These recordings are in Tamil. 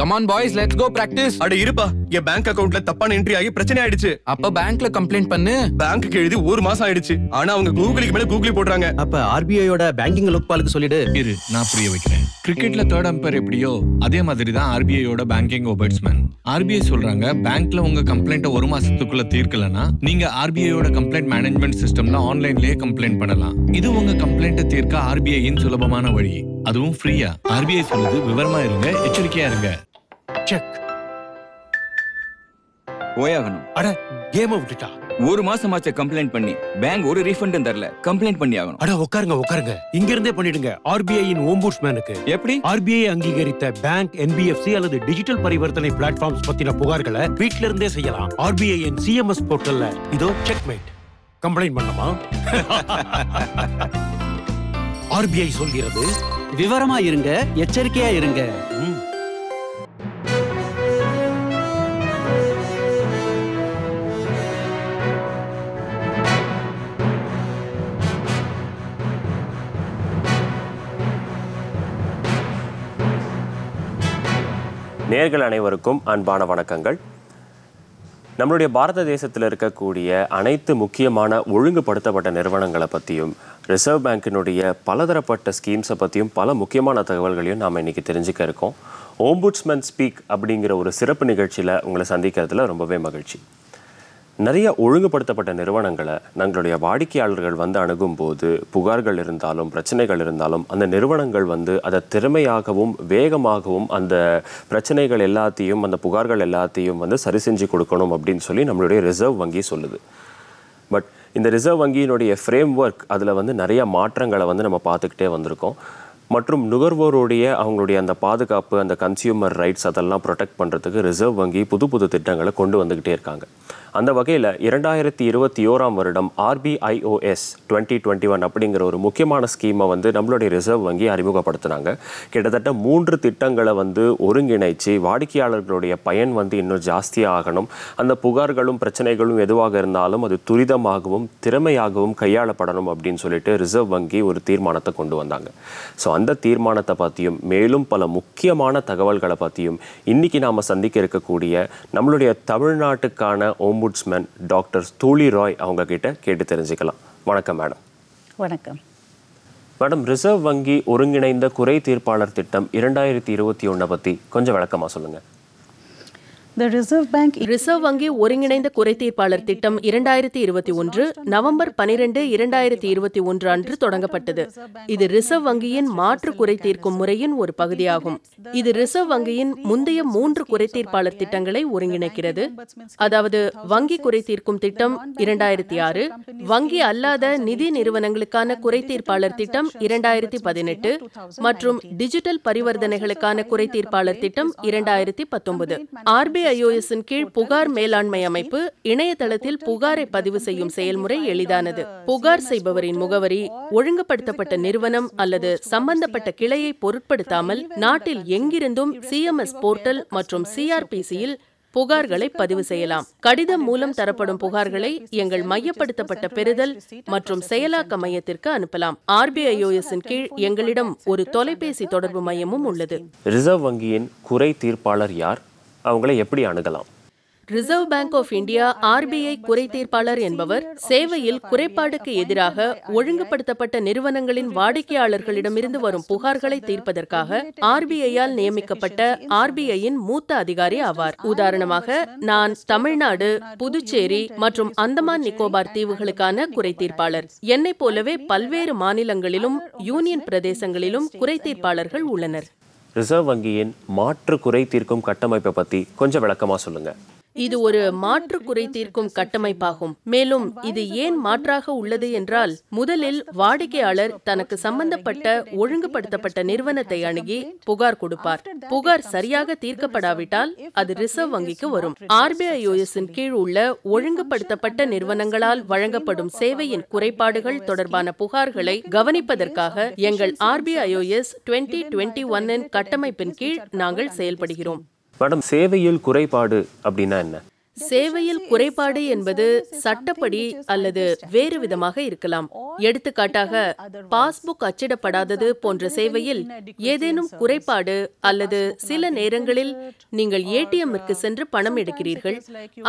Come on boys let's go practice அட இருப்பா என் பேங்க் அக்கவுண்ட்ல தப்பான என்ட்ரி ஆகி பிரச்சனை ஆயிடுச்சு அப்ப பேங்க்ல கம்ப்ளைண்ட் பண்ணு பேங்க்குக்கு எழுதி ஒரு மாசம் ஆயிடுச்சு ஆனா அவங்க கூகுளுக்கு மேல கூகுளி போடுறாங்க அப்ப ஆர்பிஐயோட பேங்கிங் லோக்பாலுக்கு சொல்லிடு இரு நான் புரிய வைக்கிறேன் கிரிக்கெட்ல தேர்ட் அம்பையர் எப்படியோ அதே மாதிரி தான் ஆர்பிஐயோட பேங்கிங் ஓபர்ட்ஸ்மேன் ஆர்பிஐ சொல்றாங்க பேங்க்ல உங்க கம்ப்ளைண்ட்டை ஒரு மாசத்துக்குள்ள தீர்க்கலனா நீங்க ஆர்பிஐயோட கம்ப்ளைண்ட் மேனேஜ்மெண்ட் சிஸ்டம்ல ஆன்லைன்லயே கம்ப்ளைண்ட் பண்ணலாம் இது உங்க கம்ப்ளைண்ட்டை தீர்க்க ஆர்பிஐயின் சுலபமான வழி அதுவும் ஃப்ரீயா ஆர்பிஐ சொல்லுது விவரமா இருங்க எச்சரிக்கையா இருங்க செக் போயாகணும் அட கேம விட்டுட்டா ஒரு மாசம் ஆச்சு கம்ப்ளைண்ட் பண்ணி பேங்க் ஒரு ரீஃபண்டும் தரல கம்ப்ளைண்ட் பண்ணி ஆகணும் அட உட்காருங்க உட்காருங்க இங்க இருந்தே பண்ணிடுங்க ஆர்பிஐ இன் மேனுக்கு எப்படி ஆர்பிஐ அங்கீகரித்த பேங்க் என்பிஎஃப்சி அல்லது டிஜிட்டல் பரிவர்த்தனை பிளாட்ஃபார்ம்ஸ் பத்தின புகார்களை வீட்ல இருந்தே செய்யலாம் ஆர்பிஐ இன் சிஎம்எஸ் போர்ட்டல்ல இதோ செக்மேட் கம்ப்ளைண்ட் பண்ணமா ஆர்பிஐ சொல்கிறது விவரமா இருங்க எச்சரிக்கையா இருங்க நேர்கள் அனைவருக்கும் அன்பான வணக்கங்கள் நம்மளுடைய பாரத தேசத்தில் இருக்கக்கூடிய அனைத்து முக்கியமான ஒழுங்குபடுத்தப்பட்ட நிறுவனங்களை பற்றியும் ரிசர்வ் பேங்கினுடைய பலதரப்பட்ட ஸ்கீம்ஸை பற்றியும் பல முக்கியமான தகவல்களையும் நாம் இன்றைக்கி தெரிஞ்சுக்க இருக்கோம் ஓம்புட்ஸ்மேன் ஸ்பீக் அப்படிங்கிற ஒரு சிறப்பு நிகழ்ச்சியில் உங்களை சந்திக்கிறதுல ரொம்பவே மகிழ்ச்சி நிறைய ஒழுங்குபடுத்தப்பட்ட நிறுவனங்களை நம்மளுடைய வாடிக்கையாளர்கள் வந்து அணுகும் போது புகார்கள் இருந்தாலும் பிரச்சனைகள் இருந்தாலும் அந்த நிறுவனங்கள் வந்து அதை திறமையாகவும் வேகமாகவும் அந்த பிரச்சனைகள் எல்லாத்தையும் அந்த புகார்கள் எல்லாத்தையும் வந்து சரி செஞ்சு கொடுக்கணும் அப்படின்னு சொல்லி நம்மளுடைய ரிசர்வ் வங்கி சொல்லுது பட் இந்த ரிசர்வ் வங்கியினுடைய ஃப்ரேம் ஒர்க் அதில் வந்து நிறைய மாற்றங்களை வந்து நம்ம பார்த்துக்கிட்டே வந்திருக்கோம் மற்றும் நுகர்வோருடைய அவங்களுடைய அந்த பாதுகாப்பு அந்த கன்சியூமர் ரைட்ஸ் அதெல்லாம் ப்ரொடெக்ட் பண்ணுறதுக்கு ரிசர்வ் வங்கி புது புது திட்டங்களை கொண்டு வந்துக்கிட்டே இருக்காங்க அந்த வகையில் இரண்டாயிரத்தி இருபத்தி ஓராம் வருடம் ஆர்பிஐஓஎஸ் டுவெண்ட்டி டுவெண்ட்டி ஒன் அப்படிங்கிற ஒரு முக்கியமான ஸ்கீமை வந்து நம்மளுடைய ரிசர்வ் வங்கி அறிமுகப்படுத்தினாங்க கிட்டத்தட்ட மூன்று திட்டங்களை வந்து ஒருங்கிணைச்சு வாடிக்கையாளர்களுடைய பயன் வந்து இன்னும் ஜாஸ்தியாக அந்த புகார்களும் பிரச்சனைகளும் எதுவாக இருந்தாலும் அது துரிதமாகவும் திறமையாகவும் கையாளப்படணும் அப்படின்னு சொல்லிட்டு ரிசர்வ் வங்கி ஒரு தீர்மானத்தை கொண்டு வந்தாங்க ஸோ அந்த தீர்மானத்தை பற்றியும் மேலும் பல முக்கியமான தகவல்களை பற்றியும் இன்றைக்கி நாம் சந்திக்க இருக்கக்கூடிய நம்மளுடைய தமிழ்நாட்டுக்கான ஓம்பு ஒம்budsman டாக்டர் தூளி ராய் அவங்க கிட்ட கேட்டு தெரிஞ்சுக்கலாம் வணக்கம் மேடம் வணக்கம் மேடம் ரிசர்வ் வங்கி ஒருங்கிணைந்த குறை தீர்ப்பாளர் திட்டம் இரண்டாயிரத்தி இருபத்தி ஒன்றை பற்றி கொஞ்சம் விளக்கமாக சொல்லுங்கள் ரிசர்வ் வங்கி ஒருங்கிணைந்த குறைதீர்ப்பாளர் திட்டம் இரண்டாயிரத்தி இருபத்தி ஒன்று நவம்பர் பனிரெண்டு இரண்டாயிரத்தி இருபத்தி ஒன்று அன்று தொடங்கப்பட்டது இது ரிசர்வ் வங்கியின் மாற்று குறை தீர்க்கும் முறையின் ஒரு பகுதியாகும் இது ரிசர்வ் வங்கியின் முந்தைய மூன்று குறைதீர்ப்பாளர் திட்டங்களை ஒருங்கிணைக்கிறது அதாவது வங்கி குறை தீர்க்கும் திட்டம் இரண்டாயிரத்தி ஆறு வங்கி அல்லாத நிதி நிறுவனங்களுக்கான குறைதீர்ப்பாளர் திட்டம் இரண்டாயிரத்தி பதினெட்டு மற்றும் டிஜிட்டல் பரிவர்த்தனைகளுக்கான குறைதீர்ப்பாளர் திட்டம் இரண்டாயிரத்தி பத்தொன்பது ஆர்பிஐ ஐஓஎஸ்ஸின் கீழ் புகார் மேலாண்மை அமைப்பு இணையதளத்தில் புகாரை பதிவு செய்யும் செயல்முறை எளிதானது புகார் செய்பவரின் முகவரி ஒழுங்குபடுத்தப்பட்ட நிறுவனம் அல்லது சம்பந்தப்பட்ட கிளையை பொருட்படுத்தாமல் நாட்டில் எங்கிருந்தும் சிஎம்எஸ் போர்ட்டல் மற்றும் சிஆர்பிசியில் புகார்களை பதிவு செய்யலாம் கடிதம் மூலம் தரப்படும் புகார்களை எங்கள் மையப்படுத்தப்பட்ட பெறுதல் மற்றும் செயலாக்க மையத்திற்கு அனுப்பலாம் ஆர்பிஐஓஎஸின் கீழ் எங்களிடம் ஒரு தொலைபேசி தொடர்பு மையமும் உள்ளது ரிசர்வ் வங்கியின் குறை தீர்ப்பாளர் யார் அவங்கள எப்படி அணுகலாம் Reserve Bank of India RBI குறை தீர்ப்பாளர் என்பவர் சேவையில் குறைபாடுக்கு எதிராக ஒழுங்குபடுத்தப்பட்ட நிறுவனங்களின் வாடிக்கையாளர்களிடமிருந்து வரும் புகார்களை தீர்ப்பதற்காக ஆர்பிஐயால் நியமிக்கப்பட்ட ஆர்பிஐயின் மூத்த அதிகாரி ஆவார் உதாரணமாக நான் தமிழ்நாடு புதுச்சேரி மற்றும் அந்தமான் நிக்கோபார் தீவுகளுக்கான குறை தீர்ப்பாளர் என்னை போலவே பல்வேறு மாநிலங்களிலும் யூனியன் பிரதேசங்களிலும் குறை தீர்ப்பாளர்கள் உள்ளனர் ரிசர்வ் வங்கியின் மாற்று குறை தீர்க்கும் கட்டமைப்பை பற்றி கொஞ்சம் விளக்கமாக சொல்லுங்கள் இது ஒரு மாற்று குறை தீர்க்கும் கட்டமைப்பாகும் மேலும் இது ஏன் மாற்றாக உள்ளது என்றால் முதலில் வாடிக்கையாளர் தனக்கு சம்பந்தப்பட்ட ஒழுங்குபடுத்தப்பட்ட நிறுவனத்தை அணுகி புகார் கொடுப்பார் புகார் சரியாக தீர்க்கப்படாவிட்டால் அது ரிசர்வ் வங்கிக்கு வரும் ஆர்பிஐஓஎஸின் கீழ் உள்ள ஒழுங்குபடுத்தப்பட்ட நிறுவனங்களால் வழங்கப்படும் சேவையின் குறைபாடுகள் தொடர்பான புகார்களை கவனிப்பதற்காக எங்கள் ஆர்பிஐஓஎஸ் டுவெண்டி டுவெண்டி ஒன் கட்டமைப்பின் கீழ் நாங்கள் செயல்படுகிறோம் மேடம் சேவையில் குறைபாடு அப்படின்னா என்ன சேவையில் குறைபாடு என்பது சட்டப்படி அல்லது வேறு விதமாக இருக்கலாம் எடுத்துக்காட்டாக பாஸ்புக் அச்சிடப்படாதது போன்ற சேவையில் ஏதேனும் குறைபாடு அல்லது சில நேரங்களில் நீங்கள் ஏடிஎம்மிற்கு சென்று பணம் எடுக்கிறீர்கள்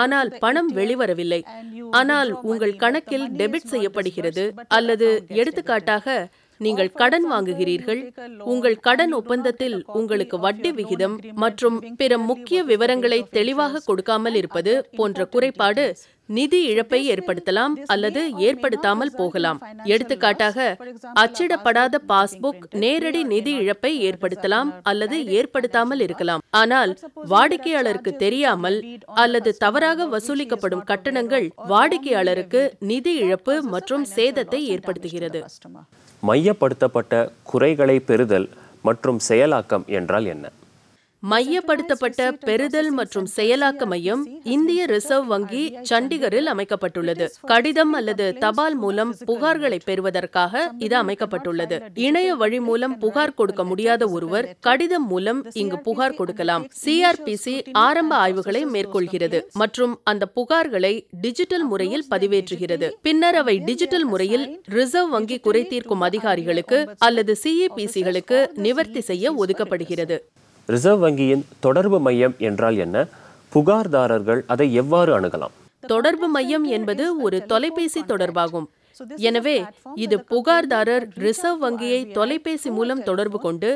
ஆனால் பணம் வெளிவரவில்லை ஆனால் உங்கள் கணக்கில் டெபிட் செய்யப்படுகிறது அல்லது எடுத்துக்காட்டாக நீங்கள் கடன் வாங்குகிறீர்கள் உங்கள் கடன் ஒப்பந்தத்தில் உங்களுக்கு வட்டி விகிதம் மற்றும் பிற முக்கிய விவரங்களை தெளிவாக கொடுக்காமல் இருப்பது போன்ற குறைபாடு நிதி இழப்பை ஏற்படுத்தலாம் அல்லது ஏற்படுத்தாமல் போகலாம் எடுத்துக்காட்டாக அச்சிடப்படாத பாஸ்புக் நேரடி நிதி இழப்பை ஏற்படுத்தலாம் அல்லது ஏற்படுத்தாமல் இருக்கலாம் ஆனால் வாடிக்கையாளருக்கு தெரியாமல் அல்லது தவறாக வசூலிக்கப்படும் கட்டணங்கள் வாடிக்கையாளருக்கு நிதி இழப்பு மற்றும் சேதத்தை ஏற்படுத்துகிறது மையப்படுத்தப்பட்ட குறைகளை பெறுதல் மற்றும் செயலாக்கம் என்றால் என்ன மையப்படுத்தப்பட்ட பெறுதல் மற்றும் செயலாக்க மையம் இந்திய ரிசர்வ் வங்கி சண்டிகரில் அமைக்கப்பட்டுள்ளது கடிதம் அல்லது தபால் மூலம் புகார்களை பெறுவதற்காக இது அமைக்கப்பட்டுள்ளது இணைய வழி மூலம் புகார் கொடுக்க முடியாத ஒருவர் கடிதம் மூலம் இங்கு புகார் கொடுக்கலாம் சிஆர்பிசி ஆரம்ப ஆய்வுகளை மேற்கொள்கிறது மற்றும் அந்த புகார்களை டிஜிட்டல் முறையில் பதிவேற்றுகிறது பின்னர் அவை டிஜிட்டல் முறையில் ரிசர்வ் வங்கி குறை தீர்க்கும் அதிகாரிகளுக்கு அல்லது சிஇபிசிகளுக்கு நிவர்த்தி செய்ய ஒதுக்கப்படுகிறது ரிசர்வ் வங்கியின் தொடர்பு மையம் என்றால் என்ன புகார்தாரர்கள் அதை எவ்வாறு அணுகலாம் தொடர்பு மையம் என்பது ஒரு தொலைபேசி தொடர்பாகும் எனவே இது புகார்தாரர் ரிசர்வ் வங்கியை தொலைபேசி மூலம் தொடர்பு கொண்டு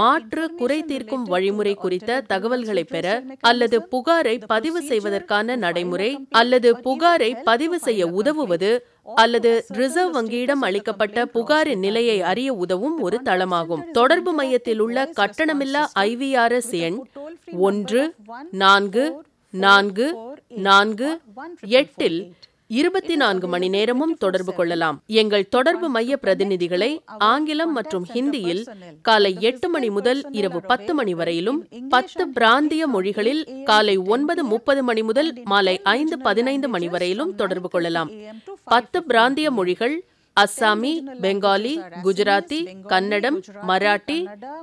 மாற்று குறை தீர்க்கும் வழிமுறை குறித்த தகவல்களை பெற அல்லது புகாரை பதிவு செய்வதற்கான நடைமுறை அல்லது புகாரை பதிவு செய்ய உதவுவது அல்லது ரிசர்வ் வங்கியிடம் அளிக்கப்பட்ட புகாரின் நிலையை அறிய உதவும் ஒரு தளமாகும் தொடர்பு மையத்தில் உள்ள கட்டணமில்லா ஐவிஆர்எஸ் எண் ஒன்று நான்கு நான்கு நான்கு எட்டில் இருபத்தி நான்கு மணி நேரமும் தொடர்பு கொள்ளலாம் எங்கள் தொடர்பு மைய பிரதிநிதிகளை ஆங்கிலம் மற்றும் ஹிந்தியில் காலை எட்டு மணி முதல் இரவு பத்து மணி வரையிலும் பத்து பிராந்திய மொழிகளில் காலை ஒன்பது முப்பது மணி முதல் மாலை ஐந்து பதினைந்து மணி வரையிலும் தொடர்பு கொள்ளலாம் பத்து பிராந்திய மொழிகள் அஸ்ஸாமி பெங்காலி குஜராத்தி கன்னடம் மராட்டி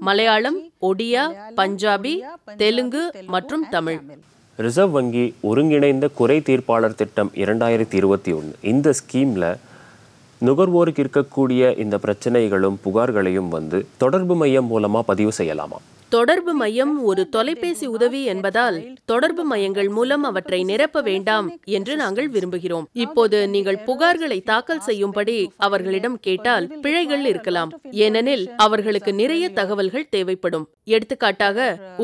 மலையாளம் ஒடியா பஞ்சாபி தெலுங்கு மற்றும் தமிழ் ரிசர்வ் வங்கி ஒருங்கிணைந்த குறை தீர்ப்பாளர் திட்டம் இரண்டாயிரத்தி இருபத்தி ஒன்று இந்த ஸ்கீமில் நுகர்வோருக்கு இருக்கக்கூடிய இந்த பிரச்சனைகளும் புகார்களையும் வந்து தொடர்பு மையம் மூலமாக பதிவு செய்யலாமா தொடர்பு மையம் ஒரு தொலைபேசி உதவி என்பதால் தொடர்பு மையங்கள் மூலம் அவற்றை நிரப்ப வேண்டாம் என்று நாங்கள் விரும்புகிறோம் இப்போது நீங்கள் புகார்களை தாக்கல் செய்யும்படி அவர்களிடம் கேட்டால் பிழைகள் இருக்கலாம் ஏனெனில் அவர்களுக்கு நிறைய தகவல்கள் தேவைப்படும் எடுத்துக்காட்டாக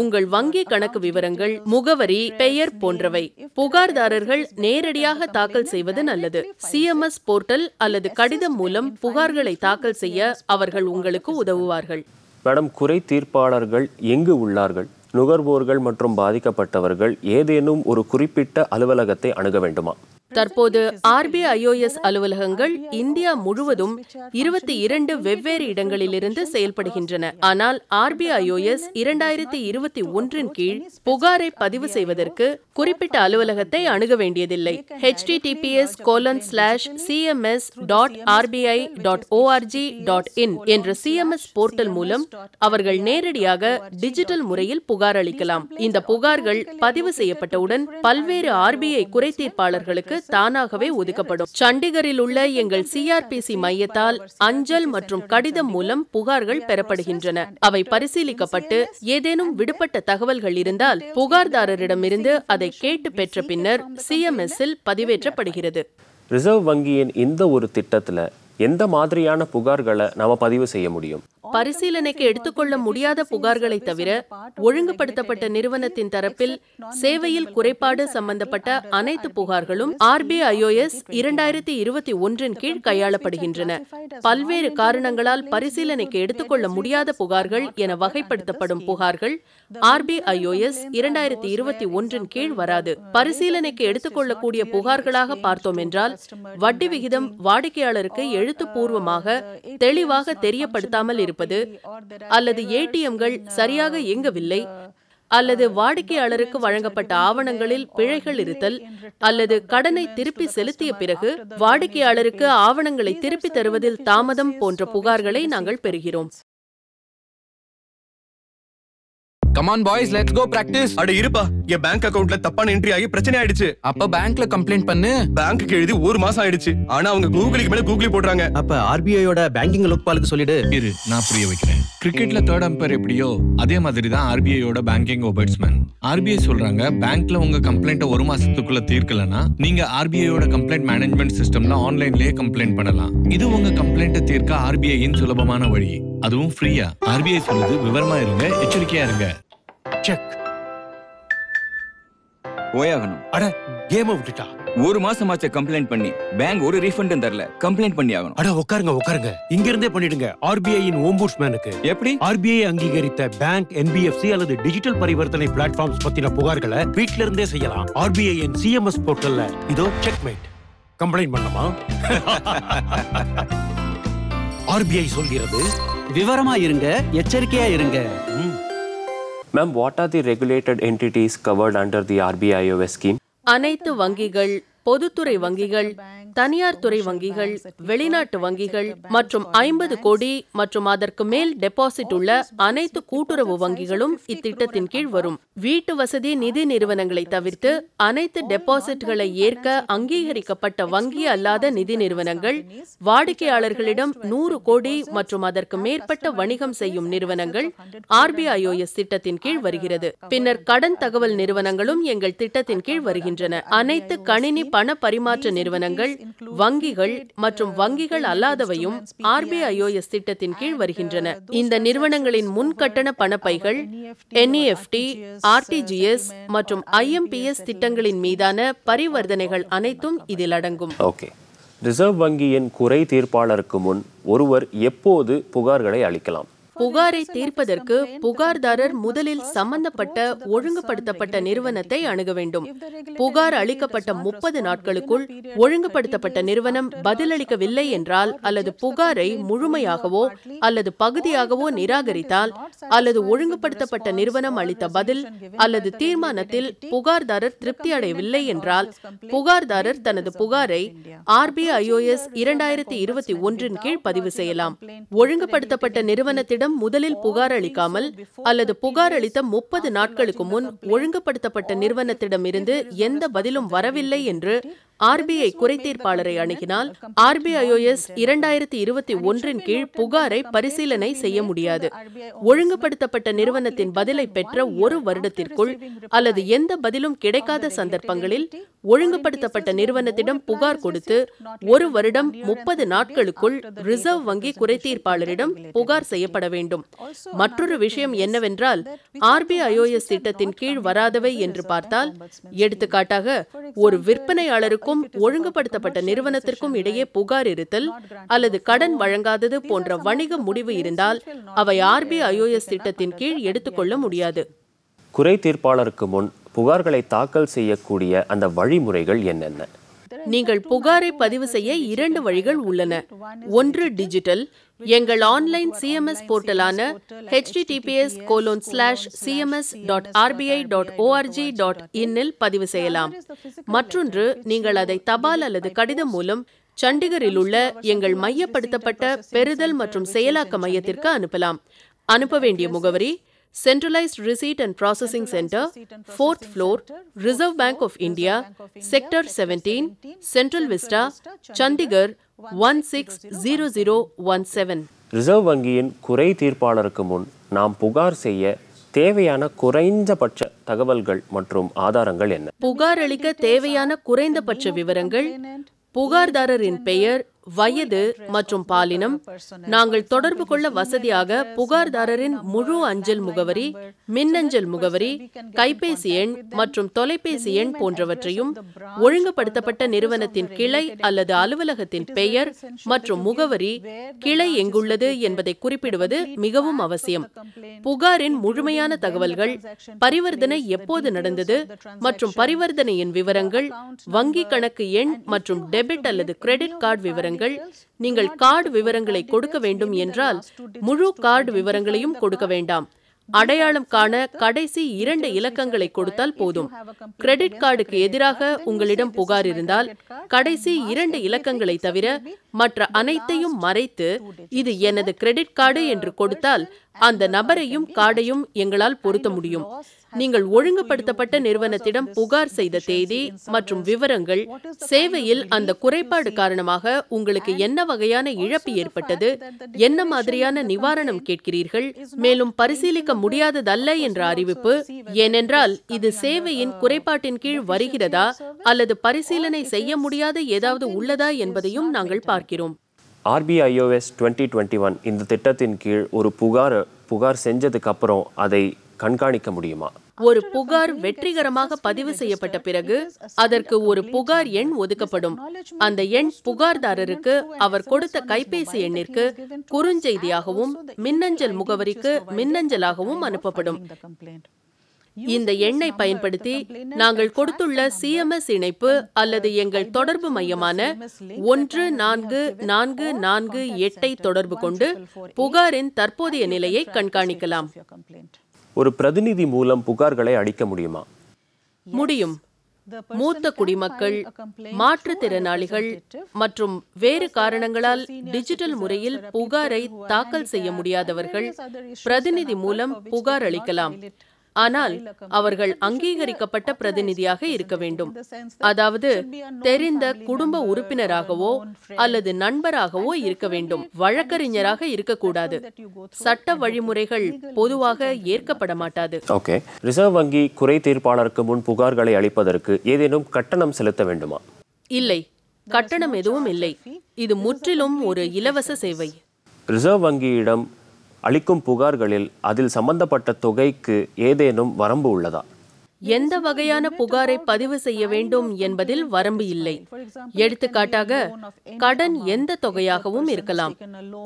உங்கள் வங்கி கணக்கு விவரங்கள் முகவரி பெயர் போன்றவை புகார்தாரர்கள் நேரடியாக தாக்கல் செய்வது நல்லது சிஎம்எஸ் போர்ட்டல் அல்லது கடிதம் மூலம் புகார்களை தாக்கல் செய்ய அவர்கள் உங்களுக்கு உதவுவார்கள் மேடம் குறை தீர்ப்பாளர்கள் எங்கு உள்ளார்கள் நுகர்வோர்கள் மற்றும் பாதிக்கப்பட்டவர்கள் ஏதேனும் ஒரு குறிப்பிட்ட அலுவலகத்தை அணுக வேண்டுமா தற்போது ஐஓஎஸ் அலுவலகங்கள் இந்தியா முழுவதும் இருபத்தி இரண்டு வெவ்வேறு இடங்களிலிருந்து செயல்படுகின்றன ஆனால் ஐஓஎஸ் இரண்டாயிரத்தி இருபத்தி ஒன்றின் கீழ் புகாரை பதிவு செய்வதற்கு குறிப்பிட்ட அலுவலகத்தை அணுக வேண்டியதில்லை HTTPS colon slash CMS dot RBI dot ORG dot in என்ற சிஎம்எஸ் போர்ட்டல் மூலம் அவர்கள் நேரடியாக டிஜிட்டல் முறையில் புகார் அளிக்கலாம் இந்த புகார்கள் பதிவு செய்யப்பட்டவுடன் பல்வேறு ஆர்பிஐ குறைதீர்ப்பாளர்களுக்கு தானாகவே ஒதுக்கப்படும் சண்டிகரில் உள்ள எங்கள் சிஆர்பிசி மையத்தால் அஞ்சல் மற்றும் கடிதம் மூலம் புகார்கள் பெறப்படுகின்றன அவை பரிசீலிக்கப்பட்டு ஏதேனும் விடுபட்ட தகவல்கள் இருந்தால் புகார்தாரரிடமிருந்து அதை கேட்டு பெற்ற பின்னர் இல் பதிவேற்றப்படுகிறது ரிசர்வ் வங்கியின் இந்த ஒரு திட்டத்துல எந்த மாதிரியான புகார்களை நாம பதிவு செய்ய முடியும் பரிசீலனைக்கு எடுத்துக்கொள்ள முடியாத புகார்களை தவிர ஒழுங்குபடுத்தப்பட்ட நிறுவனத்தின் தரப்பில் சேவையில் குறைபாடு சம்பந்தப்பட்ட அனைத்து புகார்களும் ஆர்பிஐஓஎஸ் இரண்டாயிரத்தி இருபத்தி ஒன்றின் கீழ் கையாளப்படுகின்றன பல்வேறு காரணங்களால் பரிசீலனைக்கு எடுத்துக்கொள்ள முடியாத புகார்கள் என வகைப்படுத்தப்படும் புகார்கள் ஆர்பிஐஓஎஸ் இரண்டாயிரத்தி இருபத்தி ஒன்றின் கீழ் வராது பரிசீலனைக்கு எடுத்துக்கொள்ளக்கூடிய புகார்களாக பார்த்தோம் என்றால் வட்டி விகிதம் வாடிக்கையாளருக்கு எழுத்துப்பூர்வமாக தெளிவாக தெரியப்படுத்தாமல் இருக்கும் இருப்பது அல்லது ஏடிஎம்கள் uh, சரியாக இயங்கவில்லை அல்லது uh, வாடிக்கையாளருக்கு வழங்கப்பட்ட ஆவணங்களில் பிழைகள் இருத்தல் அல்லது கடனை திருப்பி செலுத்திய பிறகு வாடிக்கையாளருக்கு ஆவணங்களை திருப்பித் தருவதில் தாமதம் போன்ற புகார்களை நாங்கள் பெறுகிறோம் come on boys let's go practice அட இருப்பா என் பேங்க் அக்கவுண்ட்ல தப்பான என்ட்ரி ஆகி பிரச்சனை ஆயிடுச்சு அப்ப பேங்க்ல கம்ப்ளைண்ட் பண்ணு பேங்க்குக்கு எழுதி ஒரு மாசம் ஆயிடுச்சு ஆனா அவங்க கூகுளுக்கு மேல கூகுளி போடுறாங்க அப்ப ஆர்பிஐயோட பேங்கிங் லோக்பாலுக்கு சொல்லிடு இரு நான் புரிய வைக்கிறேன் கிரிக்கெட்ல தேர்ட் அம்பையர் எப்படியோ அதே மாதிரி தான் ஆர்பிஐயோட பேங்கிங் ஓபட்ஸ்மேன் ஆர்பிஐ சொல்றாங்க பேங்க்ல உங்க கம்ப்ளைண்ட்டை ஒரு மாசத்துக்குள்ள தீர்க்கலனா நீங்க ஆர்பிஐயோட கம்ப்ளைண்ட் மேனேஜ்மெண்ட் சிஸ்டம்ல ஆன்லைன்லயே கம்ப்ளைண்ட் பண்ணலாம் இது உங்க கம்ப்ளைண்ட்டை தீர்க்க ஆர்பிஐயின் சுலபமான வழி அதுவும் ஃப்ரீயா ஆர்பிஐ சொல்லுது விவரமா இருங்க எச்சரிக்கையா இருங்க செக் ஓயாகணும் அட கேம விட்டுட்டா ஒரு மாசம் ஆச்சு கம்ப்ளைண்ட் பண்ணி பேங்க் ஒரு ரீஃபண்டும் தரல கம்ப்ளைண்ட் பண்ணி ஆகணும் அட உட்காருங்க உட்காருங்க இங்க இருந்தே பண்ணிடுங்க ஆர்பிஐ இன் ஓம்புட்ஸ்மேனுக்கு எப்படி ஆர்பிஐ அங்கீகரித்த பேங்க் என்பிஎஃப்சி அல்லது டிஜிட்டல் பரிவர்த்தனை பிளாட்ஃபார்ம்ஸ் பத்தின புகார்களை வீட்ல இருந்தே செய்யலாம் ஆர்பிஐ இன் சிஎம்எஸ் போர்ட்டல்ல இதோ செக் மேட் கம்ப்ளைண்ட் பண்ணமா ஆர்பிஐ சொல்கிறது விவரமா இருங்க எச்சரிக்கையா இருங்க ma'am what are the regulated entities covered under the RBI scheme அனைத்து வங்கிகள் பொதுத்துறை வங்கிகள் தனியார் துறை வங்கிகள் வெளிநாட்டு வங்கிகள் மற்றும் ஐம்பது கோடி மற்றும் அதற்கு மேல் டெபாசிட் உள்ள அனைத்து கூட்டுறவு வங்கிகளும் இத்திட்டத்தின் கீழ் வரும் வீட்டு வசதி நிதி நிறுவனங்களை தவிர்த்து அனைத்து டெபாசிட்களை ஏற்க அங்கீகரிக்கப்பட்ட வங்கி அல்லாத நிதி நிறுவனங்கள் வாடிக்கையாளர்களிடம் நூறு கோடி மற்றும் அதற்கு மேற்பட்ட வணிகம் செய்யும் நிறுவனங்கள் ஆர்பிஐஓஎஸ் திட்டத்தின் கீழ் வருகிறது பின்னர் கடன் தகவல் நிறுவனங்களும் எங்கள் திட்டத்தின் கீழ் வருகின்றன அனைத்து கணினி பண பரிமாற்ற நிறுவனங்கள் வங்கிகள் uh, மற்றும் வங்கிகள் அல்லாதவையும் ஆர்பிஐஓஎஸ் திட்டத்தின் கீழ் uh, வருகின்றன இந்த நிறுவனங்களின் முன்கட்டண பணப்பைகள் NEFT RTGS e e uh, மற்றும் ஐஎம்பிஎஸ் திட்டங்களின் மீதான பரிவர்த்தனைகள் அனைத்தும் இதில் அடங்கும் ஓகே ரிசர்வ் வங்கியின் குறை தீர்ப்பாளருக்கு முன் ஒருவர் எப்போது புகார்களை அளிக்கலாம் புகாரை தீர்ப்பதற்கு புகார்தாரர் முதலில் சம்பந்தப்பட்ட ஒழுங்குபடுத்தப்பட்ட நிறுவனத்தை அணுக வேண்டும் புகார் அளிக்கப்பட்ட முப்பது நாட்களுக்குள் ஒழுங்குபடுத்தப்பட்ட நிறுவனம் பதிலளிக்கவில்லை என்றால் அல்லது புகாரை முழுமையாகவோ அல்லது பகுதியாகவோ நிராகரித்தால் அல்லது ஒழுங்குபடுத்தப்பட்ட நிறுவனம் அளித்த பதில் அல்லது தீர்மானத்தில் புகார்தாரர் திருப்தி அடையவில்லை என்றால் புகார்தாரர் தனது புகாரை ஆர்பிஐஓஎஸ் இரண்டாயிரத்தி இருபத்தி ஒன்றின் கீழ் பதிவு செய்யலாம் ஒழுங்குபடுத்தப்பட்ட நிறுவனத்திடம் அரசிடம் முதலில் புகார் அளிக்காமல் அல்லது புகார் அளித்த முப்பது நாட்களுக்கு முன் ஒழுங்குபடுத்தப்பட்ட நிறுவனத்திடமிருந்து எந்த பதிலும் வரவில்லை என்று ஆர்பிஐ குறைதீர்ப்பாளரை அணுகினால் ஆர்பிஐஎஸ் இரண்டாயிரத்தி இருபத்தி ஒன்றின் கீழ் புகாரை பரிசீலனை செய்ய முடியாது ஒழுங்குபடுத்தப்பட்ட நிறுவனத்தின் பதிலை பெற்ற ஒரு வருடத்திற்குள் அல்லது எந்த பதிலும் கிடைக்காத சந்தர்ப்பங்களில் ஒழுங்குபடுத்தப்பட்ட நிறுவனத்திடம் புகார் கொடுத்து ஒரு வருடம் முப்பது நாட்களுக்குள் ரிசர்வ் வங்கி குறைதீர்ப்பாளரிடம் புகார் செய்யப்பட வேண்டும் மற்றொரு விஷயம் என்னவென்றால் ஆர்பிஐஎஸ் திட்டத்தின் கீழ் வராதவை என்று பார்த்தால் எடுத்துக்காட்டாக ஒரு விற்பனையாளருக்கு நிறுவனத்திற்கும் ஒழுங்குபடுத்தப்பட்ட நிறுவனத்திற்கும் இடையே புகார் இருத்தல் அல்லது கடன் வழங்காதது போன்ற வணிக முடிவு இருந்தால் அவை ஆர்பிஐஓஎஸ் திட்டத்தின் கீழ் எடுத்துக்கொள்ள முடியாது குறை தீர்ப்பாளருக்கு முன் புகார்களை தாக்கல் செய்யக்கூடிய அந்த வழிமுறைகள் என்னென்ன நீங்கள் புகாரை பதிவு செய்ய இரண்டு வழிகள் உள்ளன ஒன்று டிஜிட்டல் எங்கள் ஆன்லைன் சிஎம்எஸ் போர்ட்டலான HTTPS colon slash CMS dot RBI dot ORG dot இன்னில் பதிவு செய்யலாம் மற்றொன்று நீங்கள் அதை தபால் அல்லது கடிதம் மூலம் சண்டிகரில் உள்ள எங்கள் மையப்படுத்தப்பட்ட பெறுதல் மற்றும் செயலாக்க மையத்திற்கு அனுப்பலாம் அனுப்ப வேண்டிய முகவரி Centralized Receipt and Processing Center, 4th floor, Reserve Bank of India, Sector 17, Central Vista, Chandigarh 160017. Reserve வங்கியின் குறை தீர்ப்பாளருக்கு முன் நாம் புகார் செய்ய தேவையான குறைந்தபட்ச தகவல்கள் மற்றும் ஆதாரங்கள் என்ன புகார் அளிக்க தேவையான குறைந்தபட்ச விவரங்கள் புகார்தாரரின் பெயர் வயது மற்றும் பாலினம் நாங்கள் தொடர்பு கொள்ள வசதியாக புகார்தாரரின் முழு அஞ்சல் முகவரி மின்னஞ்சல் முகவரி கைபேசி எண் மற்றும் தொலைபேசி எண் போன்றவற்றையும் ஒழுங்குபடுத்தப்பட்ட நிறுவனத்தின் கிளை அல்லது அலுவலகத்தின் பெயர் மற்றும் முகவரி கிளை எங்குள்ளது என்பதை குறிப்பிடுவது மிகவும் அவசியம் புகாரின் முழுமையான தகவல்கள் பரிவர்த்தனை எப்போது நடந்தது மற்றும் பரிவர்த்தனையின் விவரங்கள் வங்கி கணக்கு எண் மற்றும் டெபிட் அல்லது கிரெடிட் கார்டு விவரங்கள் பெண்கள் நீங்கள் கார்டு விவரங்களை கொடுக்க வேண்டும் என்றால் முழு கார்டு விவரங்களையும் கொடுக்க வேண்டாம் அடையாளம் காண கடைசி இரண்டு இலக்கங்களை கொடுத்தால் போதும் கிரெடிட் கார்டுக்கு எதிராக உங்களிடம் புகார் இருந்தால் கடைசி இரண்டு இலக்கங்களை தவிர மற்ற அனைத்தையும் மறைத்து இது எனது கிரெடிட் கார்டு என்று கொடுத்தால் அந்த நபரையும் கார்டையும் எங்களால் பொருத்த முடியும் நீங்கள் ஒழுங்குபடுத்தப்பட்ட நிறுவனத்திடம் புகார் செய்த தேதி மற்றும் விவரங்கள் சேவையில் அந்த குறைபாடு காரணமாக உங்களுக்கு என்ன வகையான இழப்பு ஏற்பட்டது என்ன மாதிரியான நிவாரணம் கேட்கிறீர்கள் மேலும் பரிசீலிக்க முடியாததல்ல என்ற அறிவிப்பு ஏனென்றால் இது சேவையின் குறைபாட்டின் கீழ் வருகிறதா அல்லது பரிசீலனை செய்ய முடியாத ஏதாவது உள்ளதா என்பதையும் நாங்கள் பார்க்கிறோம் ஆர்பிஐஓஎஸ் டுவெண்ட்டி டுவெண்ட்டி ஒன் இந்த திட்டத்தின் கீழ் ஒரு புகார் புகார் செஞ்சதுக்கு அப்புறம் அதை கண்காணிக்க முடியுமா ஒரு புகார் வெற்றிகரமாக பதிவு செய்யப்பட்ட பிறகு அதற்கு ஒரு புகார் எண் ஒதுக்கப்படும் அந்த எண் புகார்தாரருக்கு அவர் கொடுத்த கைபேசி எண்ணிற்கு குறுஞ்செய்தியாகவும் மின்னஞ்சல் முகவரிக்கு மின்னஞ்சலாகவும் அனுப்பப்படும் இந்த எண்ணை பயன்படுத்தி நாங்கள் கொடுத்துள்ள சிஎம்எஸ் இணைப்பு அல்லது எங்கள் தொடர்பு மையமான ஒன்று நான்கு நான்கு நான்கு எட்டை தொடர்பு கொண்டு புகாரின் தற்போதைய நிலையை கண்காணிக்கலாம் ஒரு பிரதிநிதி மூலம் புகார்களை அளிக்க முடியுமா முடியும் மூத்த குடிமக்கள் மாற்றுத்திறனாளிகள் மற்றும் வேறு காரணங்களால் டிஜிட்டல் முறையில் புகாரை தாக்கல் செய்ய முடியாதவர்கள் பிரதிநிதி மூலம் புகார் அளிக்கலாம் ஆனால் அவர்கள் அங்கீகரிக்கப்பட்ட பிரதிநிதியாக இருக்க வேண்டும் அதாவது தெரிந்த குடும்ப உறுப்பினராகவோ அல்லது நண்பராகவோ இருக்க வேண்டும் வழக்கறிஞராக இருக்கக்கூடாது சட்ட வழிமுறைகள் பொதுவாக ஏற்கப்பட மாட்டாது ஓகே ரிசர்வ் வங்கி குறை தீர்ப்பாளருக்கு முன் புகார்களை அளிப்பதற்கு ஏதேனும் கட்டணம் செலுத்த வேண்டுமா இல்லை கட்டணம் எதுவும் இல்லை இது முற்றிலும் ஒரு இலவச சேவை ரிசர்வ் வங்கியிடம் அளிக்கும் புகார்களில் அதில் சம்பந்தப்பட்ட தொகைக்கு ஏதேனும் வரம்பு உள்ளதா எந்த வகையான புகாரை பதிவு செய்ய வேண்டும் என்பதில் வரம்பு இல்லை எடுத்துக்காட்டாக கடன் எந்த தொகையாகவும் இருக்கலாம்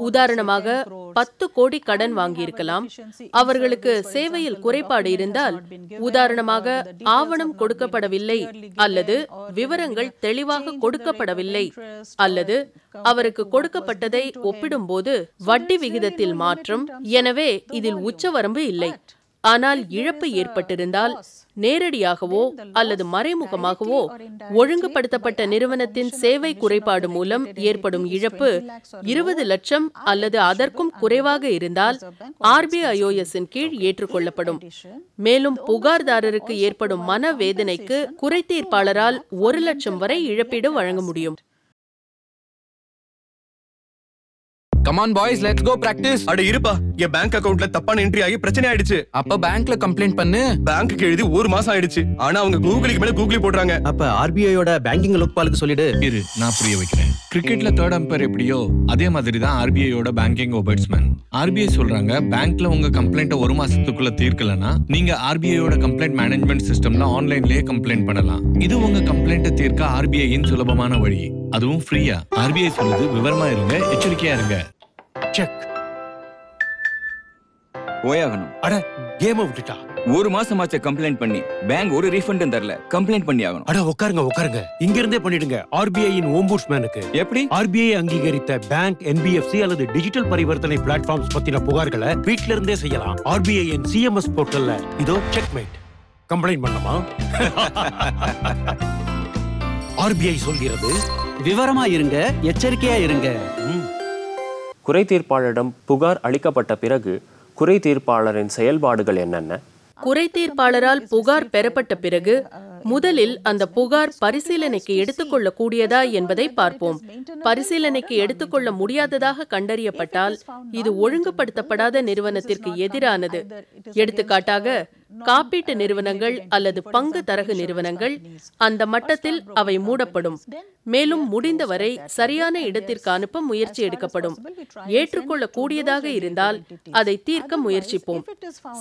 உதாரணமாக பத்து கோடி கடன் வாங்கியிருக்கலாம் அவர்களுக்கு சேவையில் குறைபாடு இருந்தால் உதாரணமாக ஆவணம் கொடுக்கப்படவில்லை அல்லது விவரங்கள் தெளிவாக கொடுக்கப்படவில்லை அல்லது அவருக்கு கொடுக்கப்பட்டதை ஒப்பிடும்போது வட்டி விகிதத்தில் மாற்றம் எனவே இதில் உச்சவரம்பு இல்லை ஆனால் இழப்பு ஏற்பட்டிருந்தால் நேரடியாகவோ அல்லது மறைமுகமாகவோ ஒழுங்குபடுத்தப்பட்ட நிறுவனத்தின் சேவை குறைபாடு மூலம் ஏற்படும் இழப்பு இருபது லட்சம் அல்லது அதற்கும் குறைவாக இருந்தால் ஆர்பிஐஓஎஸின் கீழ் ஏற்றுக்கொள்ளப்படும் மேலும் புகார்தாரருக்கு ஏற்படும் மன வேதனைக்கு குறைத்தீர்ப்பாளரால் ஒரு லட்சம் வரை இழப்பீடு வழங்க முடியும் come on boys let's go practice அட இருப்பா என் பேங்க் அக்கவுண்ட்ல தப்பான என்ட்ரி ஆகி பிரச்சனை ஆயிடுச்சு அப்ப பேங்க்ல கம்ப்ளைண்ட் பண்ணு பேங்க்கு எழுதி ஒரு மாசம் ஆயிடுச்சு ஆனா அவங்க கூகுளுக்கு மேல கூகுளி போடுறாங்க அப்ப ஆர்பிஐயோட பேங்கிங் லுக் பாலுக்கு சொல்லிடு இரு நான் புரிய வைக்கிறேன் கிரிக்கெட்ல தேர்ட் அம்பையர் எப்படியோ அதே மாதிரி தான் ஆர்பிஐயோட பேங்கிங் ஓபர்ட்ஸ்மேன் ஆர்பிஐ சொல்றாங்க பேங்க்ல உங்க கம்ப்ளைண்ட்டை ஒரு மாசத்துக்குள்ள தீர்க்கலனா நீங்க ஆர்பிஐ ஆர்பிஐயோட கம்ப்ளைண்ட் மேனேஜ்மெண்ட் சிஸ்டம்ல ஆன்லைன்லயே கம்ப்ளைண்ட் பண்ணலாம் இது உங்க கம்ப்ளைண்ட்டை தீர்க்க ஆர்பிஐயின் சுலபமான வழி அதுவும் ஃப்ரீயா ஆர்பிஐ சொல்றது விவரமா இருங்க எச்சரிக்கையா இருங்க செக் போயாகணும் அட கேம விட்டுட்டா ஒரு மாசம் ஆச்சு கம்ப்ளைண்ட் பண்ணி பேங்க் ஒரு ரீஃபண்டும் தரல கம்ப்ளைண்ட் பண்ணி ஆகணும் அட உட்காருங்க உட்காருங்க இங்க இருந்தே பண்ணிடுங்க ஆர்பிஐயின் ஓம்புட்ஸ்மேனுக்கு எப்படி ஆர்பிஐ அங்கீகரித்த பேங்க் என்பிஎஃப்சி அல்லது டிஜிட்டல் பரிவர்த்தனை பிளாட்ஃபார்ம்ஸ் பத்தின புகார்களை வீட்ல இருந்தே செய்யலாம் ஆர்பிஐயின் சிஎம்எஸ் போர்ட்டல்ல இதோ செக்மேட் கம்ப்ளைண்ட் பண்ணமா ஆர்பிஐ சொல்கிறது விவரமா இருங்க எச்சரிக்கையா இருங்க குறை தீர்ப்பாளரிடம் புகார் அளிக்கப்பட்ட பிறகு குறை தீர்ப்பாளரின் செயல்பாடுகள் என்னென்ன குறை தீர்ப்பாளரால் புகார் பெறப்பட்ட பிறகு முதலில் அந்த புகார் பரிசீலனைக்கு கூடியதா என்பதை பார்ப்போம் பரிசீலனைக்கு எடுத்துக்கொள்ள முடியாததாக கண்டறியப்பட்டால் இது ஒழுங்குபடுத்தப்படாத நிறுவனத்திற்கு எதிரானது எடுத்துக்காட்டாக காப்பீட்டு நிறுவனங்கள் அல்லது பங்கு தரகு நிறுவனங்கள் அந்த மட்டத்தில் அவை மூடப்படும் மேலும் முடிந்தவரை சரியான இடத்திற்கு அனுப்ப முயற்சி எடுக்கப்படும் ஏற்றுக்கொள்ளக்கூடியதாக இருந்தால் அதை தீர்க்க முயற்சிப்போம்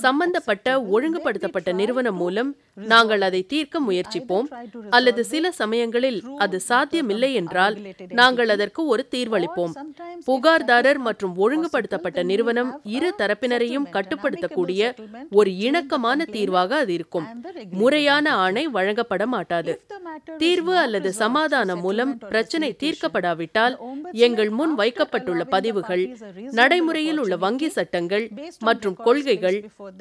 சம்பந்தப்பட்ட ஒழுங்குபடுத்தப்பட்ட நிறுவனம் மூலம் நாங்கள் அதை தீர்க்க முயற்சிப்போம் அல்லது சில சமயங்களில் அது சாத்தியமில்லை என்றால் நாங்கள் அதற்கு ஒரு தீர்வளிப்போம் புகார்தாரர் மற்றும் ஒழுங்குபடுத்தப்பட்ட நிறுவனம் இரு தரப்பினரையும் கட்டுப்படுத்தக்கூடிய ஒரு இணக்கமான சரியான தீர்வாக அது இருக்கும் முறையான ஆணை வழங்கப்பட மாட்டாது தீர்வு அல்லது சமாதானம் மூலம் பிரச்சனை தீர்க்கப்படாவிட்டால் எங்கள் முன் வைக்கப்பட்டுள்ள பதிவுகள் நடைமுறையில் உள்ள வங்கி சட்டங்கள் மற்றும் கொள்கைகள்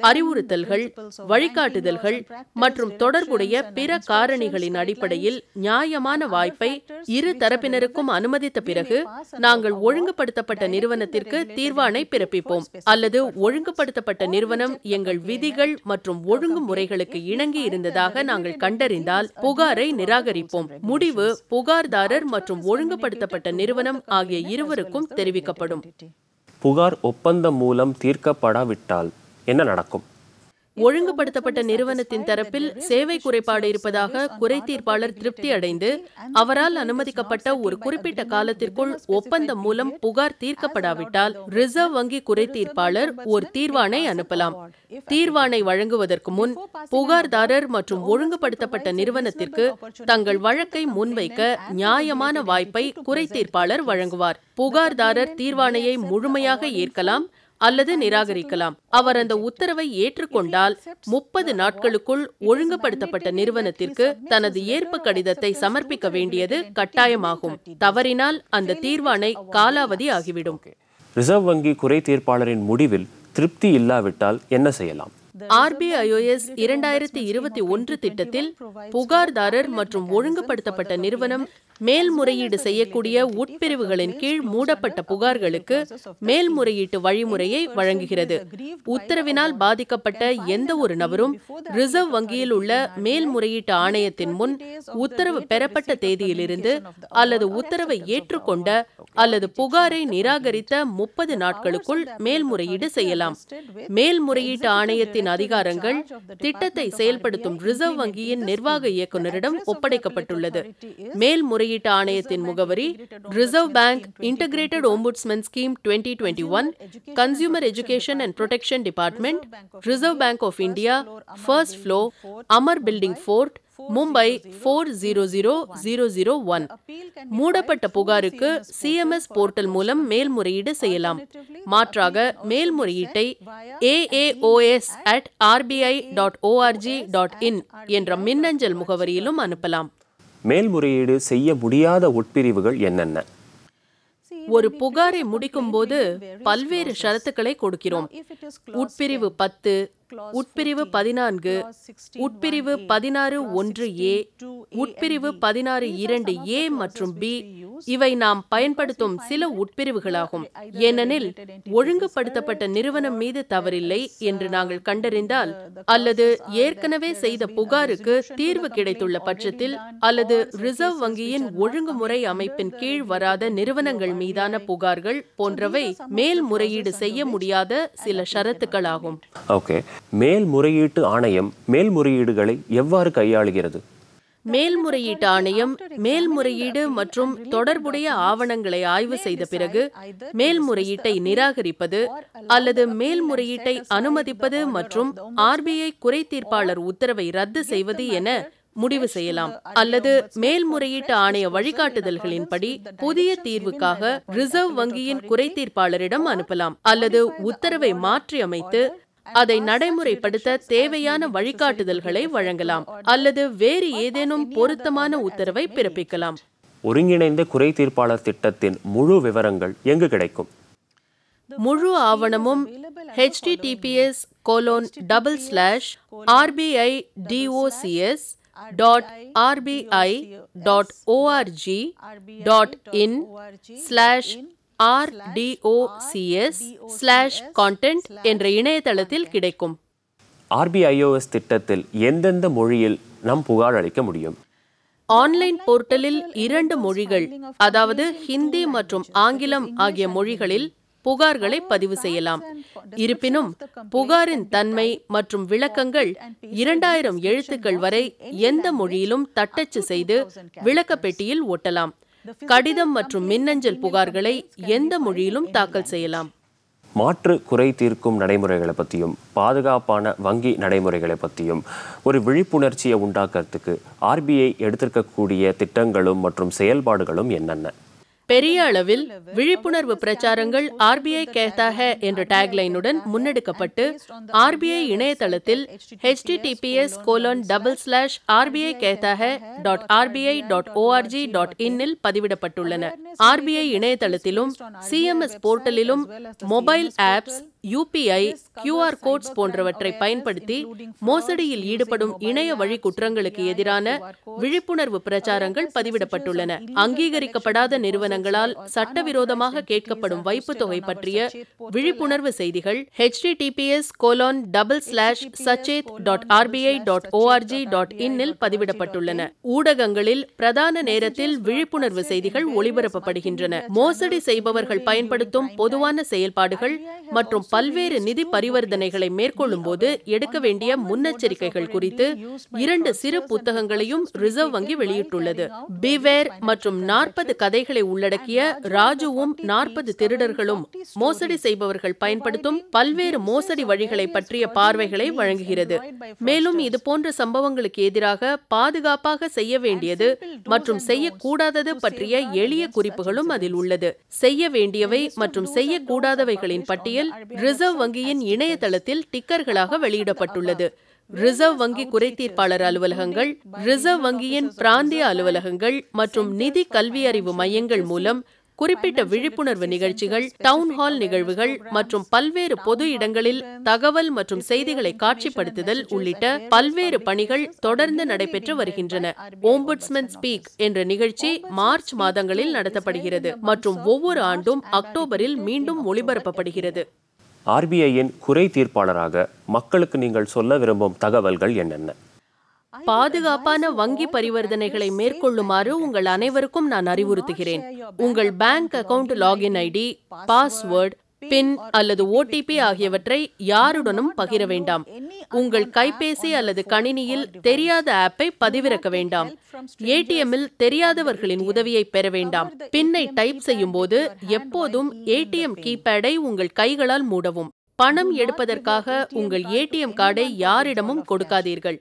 அறிவுறுத்தல்கள் வழிகாட்டுதல்கள் மற்றும் தொடர்புடைய பிற காரணிகளின் அடிப்படையில் நியாயமான வாய்ப்பை இரு தரப்பினருக்கும் அனுமதித்த பிறகு நாங்கள் ஒழுங்குபடுத்தப்பட்ட நிறுவனத்திற்கு தீர்வானை பிறப்பிப்போம் அல்லது ஒழுங்குபடுத்தப்பட்ட நிறுவனம் எங்கள் விதிகள் மற்றும் மற்றும் ஒழுங்கு முறைகளுக்கு இணங்கி இருந்ததாக நாங்கள் கண்டறிந்தால் புகாரை நிராகரிப்போம் முடிவு புகார்தாரர் மற்றும் ஒழுங்குபடுத்தப்பட்ட நிறுவனம் ஆகிய இருவருக்கும் தெரிவிக்கப்படும் புகார் ஒப்பந்தம் மூலம் தீர்க்கப்படாவிட்டால் என்ன நடக்கும் ஒழுங்குபடுத்தப்பட்ட நிறுவனத்தின் தரப்பில் சேவை குறைபாடு இருப்பதாக குறைதீர்ப்பாளர் திருப்தி அடைந்து அவரால் அனுமதிக்கப்பட்ட ஒரு குறிப்பிட்ட காலத்திற்குள் ஒப்பந்தம் மூலம் புகார் தீர்க்கப்படாவிட்டால் ரிசர்வ் வங்கி குறைதீர்ப்பாளர் ஒரு தீர்வானை அனுப்பலாம் தீர்வானை வழங்குவதற்கு முன் புகார்தாரர் மற்றும் ஒழுங்குபடுத்தப்பட்ட நிறுவனத்திற்கு தங்கள் வழக்கை முன்வைக்க நியாயமான வாய்ப்பை குறைதீர்ப்பாளர் வழங்குவார் புகார்தாரர் தீர்வானையை முழுமையாக ஏற்கலாம் அல்லது நிராகரிக்கலாம் அவர் அந்த உத்தரவை ஏற்றுக்கொண்டால் முப்பது நாட்களுக்குள் ஒழுங்குபடுத்தப்பட்ட நிறுவனத்திற்கு தனது ஏற்பு கடிதத்தை சமர்ப்பிக்க வேண்டியது கட்டாயமாகும் தவறினால் அந்த தீர்வானை காலாவதி ஆகிவிடும் ரிசர்வ் வங்கி குறை தீர்ப்பாளரின் முடிவில் திருப்தி இல்லாவிட்டால் என்ன செய்யலாம் ஆர்பிஐஓஎஸ் இரண்டாயிரத்தி இருபத்தி ஒன்று திட்டத்தில் புகார்தாரர் மற்றும் ஒழுங்குபடுத்தப்பட்ட நிறுவனம் மேல்முறையீடு செய்யக்கூடிய உட்பிரிவுகளின் கீழ் மூடப்பட்ட புகார்களுக்கு மேல்முறையீட்டு வழிமுறையை வழங்குகிறது உத்தரவினால் பாதிக்கப்பட்ட எந்த ஒரு நபரும் ரிசர்வ் வங்கியில் உள்ள மேல்முறையீட்டு ஆணையத்தின் முன் உத்தரவு பெறப்பட்ட தேதியிலிருந்து அல்லது உத்தரவை ஏற்றுக்கொண்ட அல்லது புகாரை நிராகரித்த முப்பது நாட்களுக்குள் மேல்முறையீடு செய்யலாம் மேல்முறையீட்டு ஆணையத்தின் வங்கியின் அதிகாரங்கள் திட்டத்தை செயல்படுத்தும் ரிசர்வ் வங்கியின் நிர்வாக இயக்குநரிடம் ஒப்படைக்கப்பட்டுள்ளது மேல்முறையீட்டு ஆணையத்தின் முகவரி Reserve Bank integrated ombudsman scheme twenty twenty one consumer education and protection department Reserve Bank of India first floor Amar building Fort Mumbai four zero zero zero zero one மூடப்பட்ட புகாருக்கு சிஎம்எஸ் போர்ட்டல் மூலம் மேல்முறையீடு செய்யலாம் மாற்றாக மேல்முறையீட்டை AAOS at RBI dot ORG dot in என்ற மின்னஞ்சல் முகவரியிலும் அனுப்பலாம் மேல்முறையீடு செய்ய முடியாத உட்பிரிவுகள் என்னென்ன ஒரு புகாரை முடிக்கும் போது பல்வேறு ஷரத்துக்களை கொடுக்கிறோம் உட்பிரிவு பத்து உட்பிரிவு பதினான்கு உட்பிரிவு பதினாறு ஒன்று ஏ உட்பிரிவு பதினாறு இரண்டு ஏ மற்றும் பி இவை நாம் பயன்படுத்தும் சில உட்பிரிவுகளாகும் ஏனெனில் ஒழுங்குபடுத்தப்பட்ட நிறுவனம் மீது தவறில்லை என்று uh, நாங்கள் கண்டறிந்தால் அல்லது ஏற்கனவே செய்த புகாருக்கு தீர்வு கிடைத்துள்ள பட்சத்தில் அல்லது ரிசர்வ் வங்கியின் ஒழுங்குமுறை அமைப்பின் கீழ் வராத நிறுவனங்கள் மீதான புகார்கள் போன்றவை மேல்முறையீடு செய்ய முடியாத சில ஷரத்துக்களாகும் ஓகே மேல்முறையீட்டு ஆணையம் மேல்முறையீடுகளை எவ்வாறு கையாளுகிறது மேல்முறையீட்டு ஆணையம் மேல்முறையீடு மற்றும் தொடர்புடைய ஆவணங்களை ஆய்வு செய்த பிறகு மேல்முறையீட்டை நிராகரிப்பது அல்லது மேல்முறையீட்டை அனுமதிப்பது மற்றும் ஆர்பிஐ குறை தீர்ப்பாளர் உத்தரவை ரத்து செய்வது என முடிவு செய்யலாம் அல்லது மேல்முறையீட்டு ஆணைய வழிகாட்டுதல்களின்படி புதிய தீர்வுக்காக ரிசர்வ் வங்கியின் குறை தீர்ப்பாளரிடம் அனுப்பலாம் அல்லது உத்தரவை மாற்றி அமைத்து அதை நடைமுறைப்படுத்த தேவையான வழிகாட்டுதல்களை வழங்கலாம் அல்லது வேறு ஏதேனும் பொருத்தமான உத்தரவை பிறப்பிக்கலாம் ஒருங்கிணைந்த குறை தீர்ப்பாளர் திட்டத்தின் முழு விவரங்கள் எங்கு கிடைக்கும் முழு ஆவணமும் HTTPS colon double slash RBI DOCS dot RBI dot ORG dot in slash RDOCS slash content என்ற இணையதளத்தில் கிடைக்கும் ஆர்பிஐஓஎஸ் திட்டத்தில் எந்தெந்த மொழியில் நாம் புகார் அளிக்க முடியும் ஆன்லைன் போர்ட்டலில் இரண்டு மொழிகள் அதாவது ஹிந்தி மற்றும் ஆங்கிலம் ஆகிய மொழிகளில் புகார்களை பதிவு செய்யலாம் இருப்பினும் புகாரின் தன்மை மற்றும் விளக்கங்கள் இரண்டாயிரம் எழுத்துக்கள் வரை எந்த மொழியிலும் தட்டச்சு செய்து விளக்கப்பெட்டியில் ஒட்டலாம் கடிதம் மற்றும் மின்னஞ்சல் புகார்களை எந்த மொழியிலும் தாக்கல் செய்யலாம் மாற்று குறை தீர்க்கும் நடைமுறைகளை பற்றியும் பாதுகாப்பான வங்கி நடைமுறைகளை பற்றியும் ஒரு விழிப்புணர்ச்சியை உண்டாக்குறதுக்கு ஆர்பிஐ எடுத்திருக்கக்கூடிய திட்டங்களும் மற்றும் செயல்பாடுகளும் என்னென்ன பெரிய அளவில் விழிப்புணர்வு பிரச்சாரங்கள் ஆர்பிஐ கேத்தாக என்ற டேக்லைனுடன் முன்னெடுக்கப்பட்டு ஆர்பிஐ இணையதளத்தில் HTTPS colon double slash RBI கேத்தாக dot RBI dot ORG dot இன்னில் பதிவிடப்பட்டுள்ளன ஆர்பிஐ இணையதளத்திலும் சிஎம்எஸ் போர்ட்டலிலும் mobile apps UPI QR codes போன்றவற்றை பயன்படுத்தி மோசடியில் ஈடுபடும் இணைய வழி குற்றங்களுக்கு எதிரான விழிப்புணர்வு பிரச்சாரங்கள் பதிவிடப்பட்டுள்ளன அங்கீகரிக்கப்படாத நிறுவனங்கள் நிறுவனங்களால் சட்டவிரோதமாக கேட்கப்படும் வைப்பு தொகை பற்றிய விழிப்புணர்வு செய்திகள் HTTPS colon double slash Sachet dot RBI dot ORG dot இன்னில் பதிவிடப்பட்டுள்ளன ஊடகங்களில் பிரதான நேரத்தில் விழிப்புணர்வு செய்திகள் ஒளிபரப்பப்படுகின்றன மோசடி செய்பவர்கள் பயன்படுத்தும் பொதுவான செயல்பாடுகள் மற்றும் பல்வேறு நிதி பரிவர்த்தனைகளை மேற்கொள்ளும் போது எடுக்க வேண்டிய முன்னெச்சரிக்கைகள் குறித்து இரண்டு சிறு புத்தகங்களையும் ரிசர்வ் வங்கி வெளியிட்டுள்ளது பிவேர் மற்றும் நாற்பது கதைகளை உள்ளடக்கிய உள்ளடக்கிய ராஜுவும் நாற்பது திருடர்களும் மோசடி செய்பவர்கள் பயன்படுத்தும் பல்வேறு மோசடி வழிகளை பற்றிய பார்வைகளை வழங்குகிறது மேலும் இது போன்ற சம்பவங்களுக்கு எதிராக பாதுகாப்பாக செய்ய வேண்டியது மற்றும் செய்யக்கூடாதது பற்றிய எளிய குறிப்புகளும் அதில் உள்ளது செய்ய வேண்டியவை மற்றும் செய்யக்கூடாதவைகளின் பட்டியல் ரிசர்வ் வங்கியின் இணையதளத்தில் டிக்கர்களாக வெளியிடப்பட்டுள்ளது ரிசர்வ் வங்கி குறைதீர்ப்பாளர் அலுவலகங்கள் ரிசர்வ் வங்கியின் பிராந்திய அலுவலகங்கள் மற்றும் நிதி கல்வியறிவு மையங்கள் மூலம் குறிப்பிட்ட விழிப்புணர்வு நிகழ்ச்சிகள் டவுன் ஹால் நிகழ்வுகள் மற்றும் பல்வேறு பொது இடங்களில் தகவல் மற்றும் செய்திகளை காட்சிப்படுத்துதல் உள்ளிட்ட பல்வேறு பணிகள் தொடர்ந்து நடைபெற்று வருகின்றன ஓம்புட்ஸ்மேன் ஸ்பீக் என்ற நிகழ்ச்சி மார்ச் மாதங்களில் நடத்தப்படுகிறது மற்றும் ஒவ்வொரு ஆண்டும் அக்டோபரில் மீண்டும் ஒளிபரப்பப்படுகிறது ஆர்பிஐயின் குறை தீர்ப்பாளராக மக்களுக்கு நீங்கள் சொல்ல விரும்பும் தகவல்கள் என்னென்ன பாதுகாப்பான வங்கி பரிவர்த்தனைகளை மேற்கொள்ளுமாறு உங்கள் அனைவருக்கும் நான் அறிவுறுத்துகிறேன் உங்கள் bank account login ID password PIN அல்லது ஓடிபி ஆகியவற்றை யாருடனும் பகிர வேண்டாம் உங்கள் கைபேசி அல்லது கணினியில் தெரியாத ஆப்பை பதிவிறக்க வேண்டாம் ஏடிஎம்மில் தெரியாதவர்களின் உதவியை பெற வேண்டாம் பின்னை டைப் செய்யும் போது எப்போதும் ஏடிஎம் கீபேடை உங்கள் கைகளால் மூடவும் பணம் எடுப்பதற்காக உங்கள் ஏடிஎம் கார்டை யாரிடமும் கொடுக்காதீர்கள்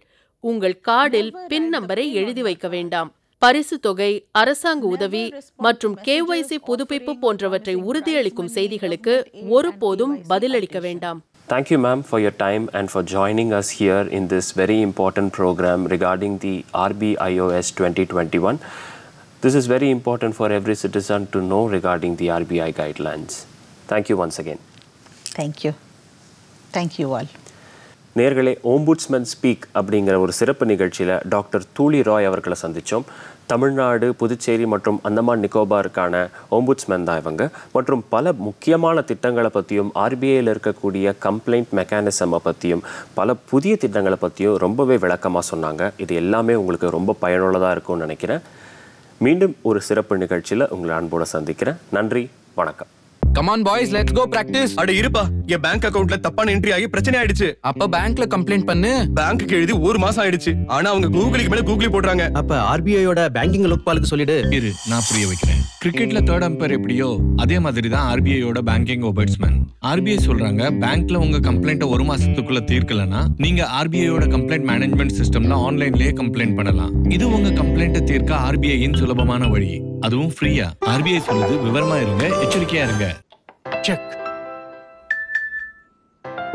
உங்கள் கார்டில் பின் நம்பரை எழுதி வைக்க வேண்டாம் பரிசு தொகை அரசாங்க உதவி மற்றும் கேஒய்சி புதுப்பிப்பு போன்றவற்றை உறுதியளிக்கும் செய்திகளுக்கு ஒருபோதும் பதிலளிக்க வேண்டாம் Thank you, ma'am, for your time and for joining us here in this very important program regarding the RBIOS 2021. This is very important for every citizen to know regarding the RBI guidelines. Thank you once again. Thank you. Thank you all. நேர்களே ஓம்புட்ஸ்மேன் ஸ்பீக் அப்படிங்கிற ஒரு சிறப்பு நிகழ்ச்சியில் டாக்டர் தூளி ராய் அவர்களை சந்தித்தோம் தமிழ்நாடு புதுச்சேரி மற்றும் அந்தமான் நிக்கோபாருக்கான ஓம்புட்ஸ்மேன் தான் இவங்க மற்றும் பல முக்கியமான திட்டங்களை பற்றியும் ஆர்பிஐயில் இருக்கக்கூடிய கம்ப்ளைண்ட் மெக்கானிசமை பற்றியும் பல புதிய திட்டங்களை பற்றியும் ரொம்பவே விளக்கமாக சொன்னாங்க இது எல்லாமே உங்களுக்கு ரொம்ப பயனுள்ளதாக இருக்கும்னு நினைக்கிறேன் மீண்டும் ஒரு சிறப்பு நிகழ்ச்சியில் உங்களை அன்போடு சந்திக்கிறேன் நன்றி வணக்கம் come on boys let's go practice அட இருப்பா என் பேங்க் அக்கவுண்ட்ல தப்பான என்ட்ரி ஆகி பிரச்சனை ஆயிடுச்சு அப்ப பேங்க்ல கம்ப்ளைண்ட் பண்ணு பேங்க்கு எழுதி ஒரு மாசம் ஆயிடுச்சு ஆனா அவங்க கூகுளுக்கு மேல கூகுளி போடுறாங்க அப்ப ஆர்பிஐ ஆர்பிஐயோட பேங்கிங் லோக்பாலுக்கு சொல்லிடு இரு நான் புரிய வைக்கிறேன் கிரிக்கெட்ல தேர்ட் அம்பையர் எப்படியோ அதே மாதிரி தான் ஆர்பிஐயோட பேங்கிங் ஓபர்ட்ஸ்மேன் ஆர்பிஐ சொல்றாங்க பேங்க்ல உங்க கம்ப்ளைண்ட்டை ஒரு மாசத்துக்குள்ள தீர்க்கலனா நீங்க ஆர்பிஐயோட கம்ப்ளைண்ட் மேனேஜ்மெண்ட் சிஸ்டம்ல ஆன்லைன்லயே கம்ப்ளைண்ட் பண்ணலாம் இது உங்க கம்ப்ளைண்ட்டை தீர்க்க ஆர்பிஐயின் சுலபமான வழி அதுவும் ஃப்ரீயா ஆர்பிஐ சொல்லுது விவரமா இருங்க எச்சரிக்கையா இருங்க செக்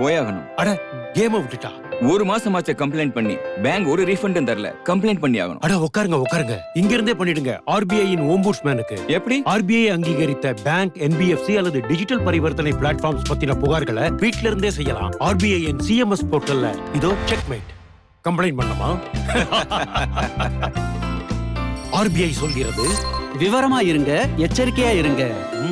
போயாகணும் அட கேம விட்டுட்டா ஒரு மாசம் ஆச்சு கம்ப்ளைண்ட் பண்ணி பேங்க் ஒரு ரீஃபண்டும் தரல கம்ப்ளைண்ட் பண்ணி ஆகணும் அட உட்காருங்க உட்காருங்க இங்க இருந்தே பண்ணிடுங்க ஆர்பிஐ இன் ஓம்புட்ஸ்மேனுக்கு எப்படி ஆர்பிஐ அங்கீகரித்த பேங்க் என்பிஎஃப்சி அல்லது டிஜிட்டல் பரிவர்த்தனை பிளாட்ஃபார்ம்ஸ் பத்தின புகார்களை வீட்ல இருந்தே செய்யலாம் ஆர்பிஐ இன் சிஎம்எஸ் போர்ட்டல்ல இதோ செக்மேட் கம்ப்ளைண்ட் பண்ணமா ஆர்பிஐ சொல்கிறது விவரமா இருங்க எச்சரிக்கையா இருங்க